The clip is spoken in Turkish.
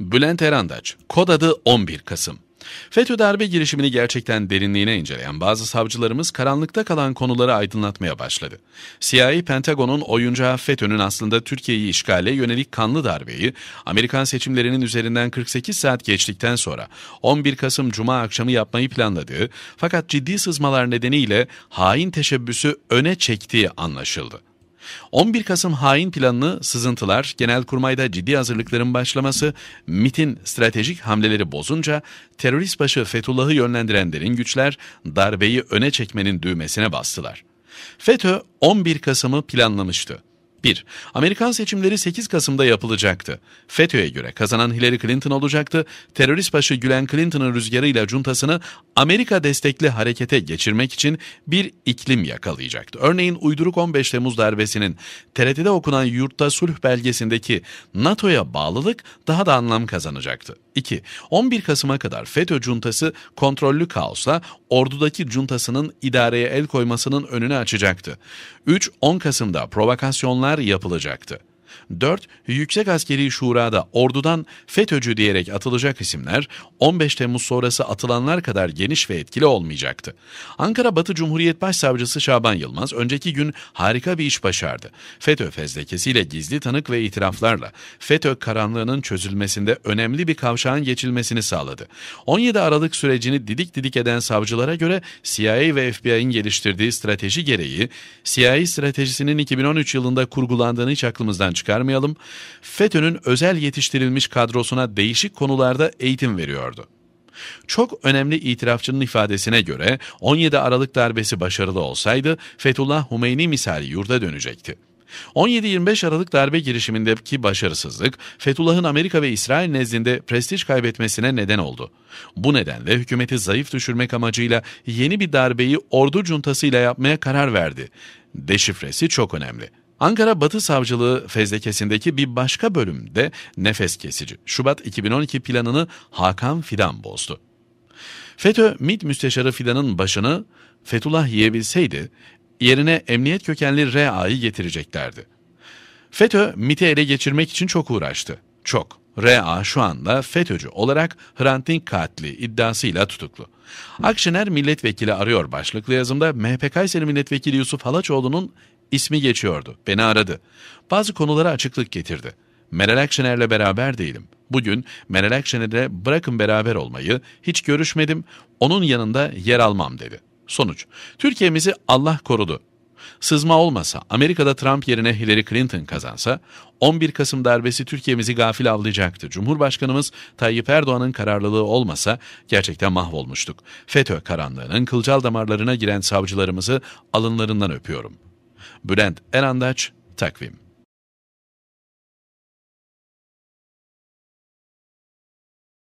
Bülent Erandaç, kod adı 11 Kasım. FETÖ darbe girişimini gerçekten derinliğine inceleyen bazı savcılarımız karanlıkta kalan konuları aydınlatmaya başladı. CIA Pentagon'un oyuncağı FETÖ'nün aslında Türkiye'yi işgale yönelik kanlı darbeyi Amerikan seçimlerinin üzerinden 48 saat geçtikten sonra 11 Kasım Cuma akşamı yapmayı planladığı fakat ciddi sızmalar nedeniyle hain teşebbüsü öne çektiği anlaşıldı. 11 Kasım hain planını sızıntılar, genelkurmayda ciddi hazırlıkların başlaması, MIT'in stratejik hamleleri bozunca terörist başı Fethullah'ı yönlendirenlerin güçler darbeyi öne çekmenin düğmesine bastılar. FETÖ 11 Kasım'ı planlamıştı. 1. Amerikan seçimleri 8 Kasım'da yapılacaktı. FETÖ'ye göre kazanan Hillary Clinton olacaktı. Terörist başı Gülen Clinton'ın rüzgarıyla cuntasını Amerika destekli harekete geçirmek için bir iklim yakalayacaktı. Örneğin uyduruk 15 Temmuz darbesinin TRT'de okunan Yurtta Sulh belgesindeki NATO'ya bağlılık daha da anlam kazanacaktı. 2. 11 Kasım'a kadar FETÖ cuntası kontrollü kaosla ordudaki cuntasının idareye el koymasının önünü açacaktı. 3. 10 Kasım'da provokasyonlar yapılacaktı. 4. Yüksek Askeri Şura'da ordudan FETÖ'cü diyerek atılacak isimler 15 Temmuz sonrası atılanlar kadar geniş ve etkili olmayacaktı. Ankara Batı Cumhuriyet Başsavcısı Şaban Yılmaz önceki gün harika bir iş başardı. FETÖ fezlekesiyle gizli tanık ve itiraflarla FETÖ karanlığının çözülmesinde önemli bir kavşağın geçilmesini sağladı. 17 Aralık sürecini didik didik eden savcılara göre CIA ve FBI'nin geliştirdiği strateji gereği CIA stratejisinin 2013 yılında kurgulandığını hiç aklımızdan çıkarmıyoruz çıkarmayalım, FETÖ'nün özel yetiştirilmiş kadrosuna değişik konularda eğitim veriyordu. Çok önemli itirafçının ifadesine göre 17 Aralık darbesi başarılı olsaydı Fethullah Humeyni misali yurda dönecekti. 17-25 Aralık darbe girişimindeki başarısızlık, Fethullah'ın Amerika ve İsrail nezdinde prestij kaybetmesine neden oldu. Bu nedenle hükümeti zayıf düşürmek amacıyla yeni bir darbeyi ordu cuntasıyla yapmaya karar verdi. Deşifresi çok önemli. Ankara Batı Savcılığı fezlekesindeki bir başka bölümde nefes kesici Şubat 2012 planını Hakan Fidan bozdu. FETÖ MİT Müsteşarı Fidan'ın başını Fethullah yiyebilseydi yerine emniyet kökenli RA'yı getireceklerdi. FETÖ MİT'i ele geçirmek için çok uğraştı. Çok. RA şu anda FETÖ'cü olarak Hrant Dink katli iddiasıyla tutuklu. Akşener milletvekili arıyor başlıklı yazımda MHP Kayseri milletvekili Yusuf Halaçoğlu'nun ismi geçiyordu. Beni aradı. Bazı konulara açıklık getirdi. Meral Akşener'le beraber değilim. Bugün Meral Akşener'e bırakın beraber olmayı, hiç görüşmedim, onun yanında yer almam dedi. Sonuç, Türkiye'mizi Allah korudu. Sızma olmasa, Amerika'da Trump yerine Hillary Clinton kazansa, 11 Kasım darbesi Türkiye'mizi gafil avlayacaktı. Cumhurbaşkanımız Tayyip Erdoğan'ın kararlılığı olmasa gerçekten mahvolmuştuk. FETÖ karanlığının kılcal damarlarına giren savcılarımızı alınlarından öpüyorum.'' Bülent Erandaç, Takvim